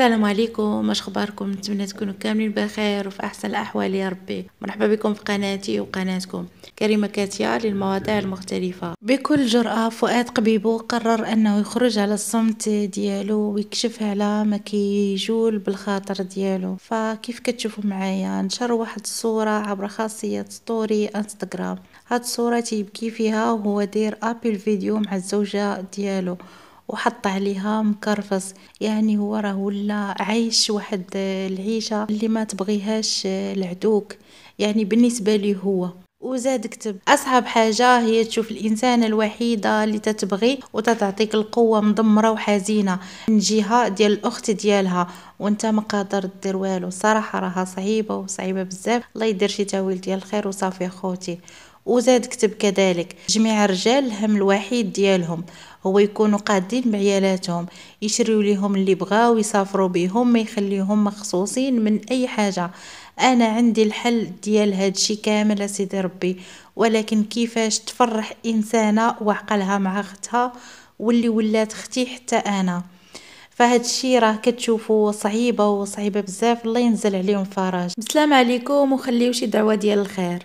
السلام عليكم اش اخباركم نتمنى تكونوا كاملين بخير وفي احسن الاحوال يا ربي مرحبا بكم في قناتي وقناتكم كريمه كاتيا للمواضيع المختلفه بكل جراه فؤاد قبيبو قرر انه يخرج على الصمت ديالو ويكشف على ما كيجول بالخاطر ديالو فكيف كتشوفوا معايا نشر واحد الصوره عبر خاصيه ستوري انستغرام هاد الصوره تيبكي فيها وهو داير ابل فيديو مع الزوجه ديالو وحط عليها مكرفس يعني هو راه ولا عايش واحد العيشه اللي ما تبغيهاش العدوك يعني بالنسبه ليه هو وزاد كتب اصعب حاجه هي تشوف الانسانه الوحيده اللي تتبغي وتتعطيك القوه مدمره وحزينه من جهه ديال الاخت ديالها وانت ما قادر دير والو الصراحه راها صعيبه وصعيبه بزاف الله يدير شي تاويل ديال الخير وصافي اخوتي وزاد كتب كذلك جميع الرجال الهم الوحيد ديالهم هو يكونوا قادين بعيالاتهم يشريو ليهم اللي بغاو يسافروا بهم ما يخليهم مخصوصين من اي حاجه انا عندي الحل ديال هادشي كامل سيدي ربي ولكن كيفاش تفرح انسانه وعقلها مع اختها واللي ولات اختي حتى انا فهاد الشيء راه كتشوفوا صعيبه وصعيبه بزاف الله ينزل عليهم فرج بسلام عليكم وخليو شي دعوه ديال الخير